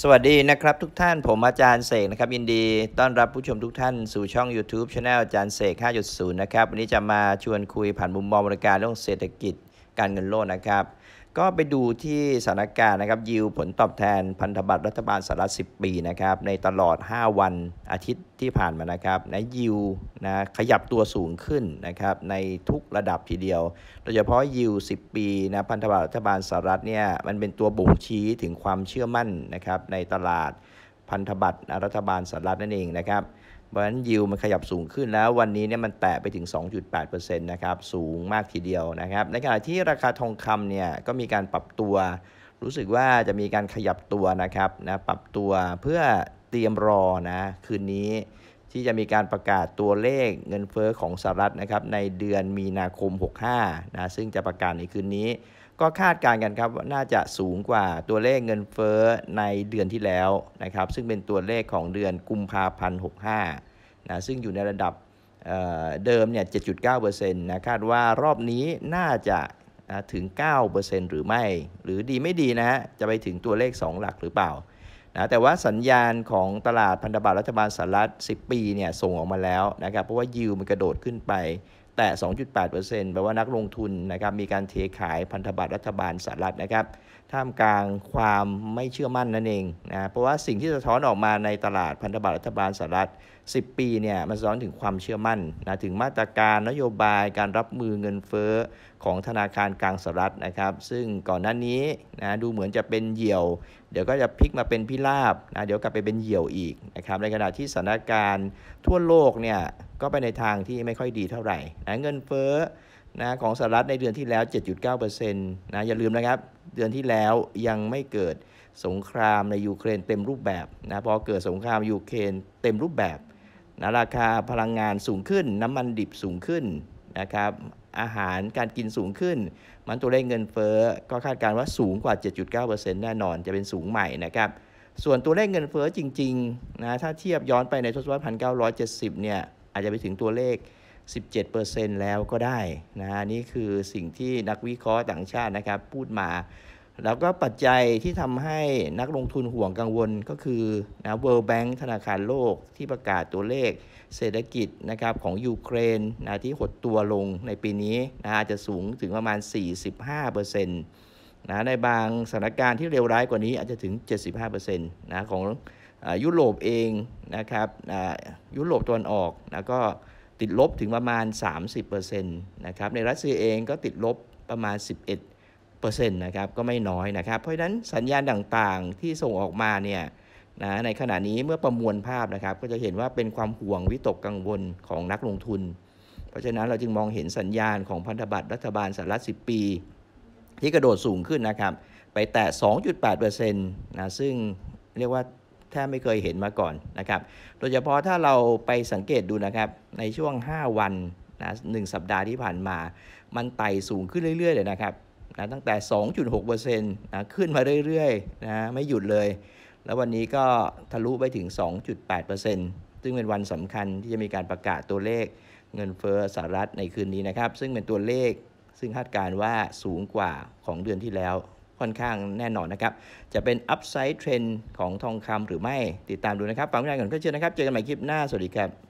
สวัสดีนะครับทุกท่านผมอาจารย์เสกนะครับยินดี ต้อนรับผู้ชมทุกท่านสู่ช่อง YouTube c h anel อาจารย์เสก 5.0 นะครับ วันนี้จะมาชวนคุยผ่านมุมมองบริการเรื่องเศรษฐกิจการเงินโลกนะครับก็ไปดูที่สถานการณ์นะครับยิวผลตอบแทนพันธบัตรรัฐบาลสหรัฐ 10 ปีนะครับในตลอด 5 วันอาทิตย์ที่ผ่านมานะครับในยิวนะขยับตัวสูงขึ้นนะครับ ในทุกระดับทีเดียวโดยเฉพาะยิว10 ปีนะพันธบัตรรัฐบาลสหรัฐเนี่ยมันเป็นตัวบ่งชี้ถึงความเชื่อมั่นนะครับในตลาดพันธบัตรรัฐบาลสหรัฐนั่นเองนะครับเพราะฉะนั้นยิวมันขยับสูงขึ้นแล้ว วันนี้เนี่ยมันแตะไปถึง 2.8%นะครับ สูงมากทีเดียวนะครับ ในขณะที่ราคาทองคำเนี่ย ก็มีการปรับตัว รู้สึกว่าจะมีการขยับตัวนะครับนะปรับตัวเพื่อเตรียมรอนะ คืนนี้ที่จะมีการประกาศตัวเลขเงินเฟอ้อของสหรัฐนะครับในเดือนมีนาคม 65นะซึ่งจะประกาศในคืนนี้ก็คาดการณ์กันครับว่าน่าจะสูงกว่าตัวเลขเงินเฟ้อในเดือนที่แล้วนะครับ ซึ่งเป็นตัวเลขของเดือนกุมภาพันธ์65นะซึ่งอยู่ในระดับเเดิมเนี่ย7.9%นะคาดว่ารอบนี้น่าจะถึง 9%หรือไม่ หรือดีไม่ดีนะฮะ จะไปถึงตัวเลข 2 หลักหรือเปล่านะแต่ว่าสัญญาณของตลาดพันธบัตรรัฐบาลสหรัฐ10 ปีเนี่ยส่งออกมาแล้วนะครับเพราะว่ายิวมันกระโดดขึ้นไปแต่ 2.8%แปลว่านักลงทุนนะครับ มีการเทขายพันธบัตรรัฐบาลสหรัฐนะครับ ท่ามกลางความไม่เชื่อมั่นนั่นเองนะ เพราะว่าสิ่งที่สะท้อนออกมาในตลาดพันธบัตรรัฐบาลสหรัฐ 10 ปีเนี่ย มันสะท้อนถึงความเชื่อมั่นนะ ถึงมาตรการนโยบายการรับมือเงินเฟ้อ ของธนาคารกลางสหรัฐนะครับ ซึ่งก่อนหน้านี้นะ ดูเหมือนจะเป็นเหี่ยว เดี๋ยวก็จะพลิกมาเป็นพิราบนะ เดี๋ยวกลับไปเป็นเหี่ยวอีกนะครับ ในขณะที่สถานการณ์ทั่วโลกเนี่ยก็ไปในทางที่ไม่ค่อยดีเท่าไหร่นะเงินเฟ้อนะของสหรัฐในเดือนที่แล้ว 7.9%นะอย่าลืมนะครับเดือนที่แล้วยังไม่เกิดสงครามในยูเครนเต็มรูปแบบนะพอเกิดสงครามยูเครนเต็มรูปแบบนะราคาพลังงานสูงขึ้นน้ำมันดิบสูงขึ้นนะครับอาหารการกินสูงขึ้น มันตัวเลขเงินเฟ้อก็คาดการว่าสูงกว่า 7.9%แน่นอนจะเป็นสูงใหม่นะครับส่วนตัวเลขเงินเฟ้อจริงๆนะถ้าเทียบย้อนไปในทศวรรษ1970เนี่ยอาจจะไปถึงตัวเลข 17%แล้วก็ได้นะฮะนี่คือสิ่งที่นักวิเคราะห์ต่างชาตินะครับ พูดมา แล้วก็ปัจจัยที่ทำให้นักลงทุนห่วงกังวลก็คือนะ World Bank ธนาคารโลกที่ประกาศตัวเลขเศรษฐกิจนะครับของยูเครนนะที่หดตัวลงในปีนี้นะจะสูงถึงประมาณ 45%นะในบางสถานการณ์ที่เลวร้ายกว่านี้อาจจะถึง 75%นะของยุโรปเองนะครับยุโรปตะวันออกนะก็ติดลบถึงประมาณ 30%นะครับในรัสเซียเองก็ติดลบประมาณ 11%นะครับก็ไม่น้อยนะครับ เพราะฉะนั้นสัญญาณต่างๆที่ส่งออกมาเนี่ยนะในขณะนี้เมื่อประมวลภาพนะครับก็จะเห็นว่าเป็นความห่วงวิตกกังวลของนักลงทุน เพราะฉะนั้นเราจึงมองเห็นสัญญาณของพันธบัตรรัฐบาลสหรัฐ10 ปี ที่กระโดดสูงขึ้นนะครับไปแตะ2.8%นะซึ่งเรียกว่าแทบไม่เคยเห็นมาก่อนนะครับ โดยเฉพาะถ้าเราไปสังเกตดูนะครับในช่วง 5 วันนะหสัปดาห์ที่ผ่านมา มันไต่สูงขึ้นเรื่อยๆเลยนะครับนะตั้งแต่ 2.6%นะขึ้นมาเรื่อยๆนะไม่หยุดเลย แล้ววันนี้ก็ทะลุไปถึง 2.8%ซึ่งเป็นวันสำคัญที่จะมีการประกาศตัวเลขเงินเฟอ้อสหรัฐในคืนนี้นะครับ ซึ่งเป็นตัวเลขซึ่งคาดการว่าสูงกว่าของเดือนที่แล้วค่อนข้างแน่นอนนะครับ จะเป็นอัพไซด์เทรนด์ของทองคำหรือไม่ ติดตามดูนะครับฟังงานก่อนก็เชิญนะครับ เจอกันใหม่คลิปหน้า สวัสดีครับ